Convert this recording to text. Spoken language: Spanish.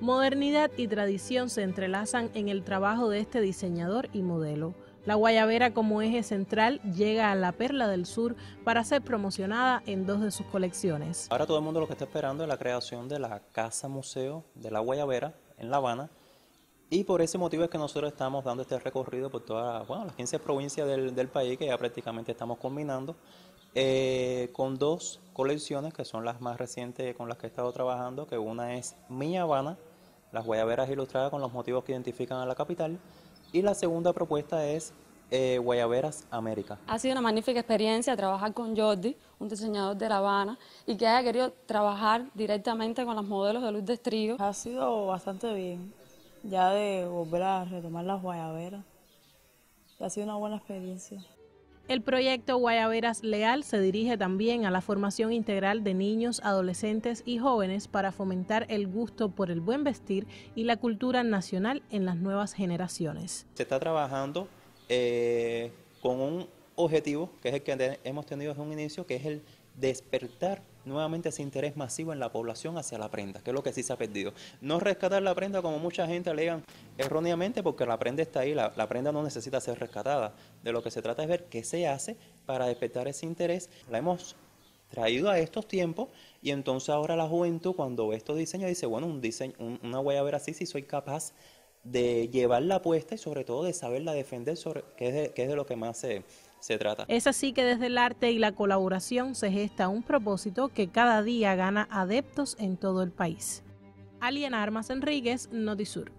Modernidad y tradición se entrelazan en el trabajo de este diseñador y modelo. La guayabera como eje central llega a la Perla del Sur para ser promocionada en dos de sus colecciones. Ahora todo el mundo lo que está esperando es la creación de la Casa Museo de la Guayabera en La Habana. Y por ese motivo es que nosotros estamos dando este recorrido por todas bueno, las 15 provincias del, país que ya prácticamente estamos combinando eh, con dos colecciones que son las más recientes con las que he estado trabajando, que una es Mi Habana, las guayaberas ilustradas con los motivos que identifican a la capital. Y la segunda propuesta es eh, Guayaberas América. Ha sido una magnífica experiencia trabajar con Jordi, un diseñador de La Habana, y que haya querido trabajar directamente con los modelos de Luz de Estrío. Ha sido bastante bien, ya de volver a retomar las guayaberas. Ha sido una buena experiencia. El proyecto Guayaberas Leal se dirige también a la formación integral de niños, adolescentes y jóvenes para fomentar el gusto por el buen vestir y la cultura nacional en las nuevas generaciones. Se está trabajando eh, con un objetivo que es el que hemos tenido desde un inicio, que es el despertar nuevamente ese interés masivo en la población hacia la prenda, que es lo que sí se ha perdido. No rescatar la prenda como mucha gente alegan erróneamente, porque la prenda está ahí, la, prenda no necesita ser rescatada. De lo que se trata es ver qué se hace para despertar ese interés. La hemos traído a estos tiempos y entonces ahora la juventud cuando ve estos diseños dice, bueno, un diseño, un, a ver así, si soy capaz de llevar la apuesta y sobre todo de saberla defender, sobre, que, es de, que es de lo que más se, es así que desde el arte y la colaboración se gesta un propósito que cada día gana adeptos en todo el país. Alien Armas Enríguez, Notisur.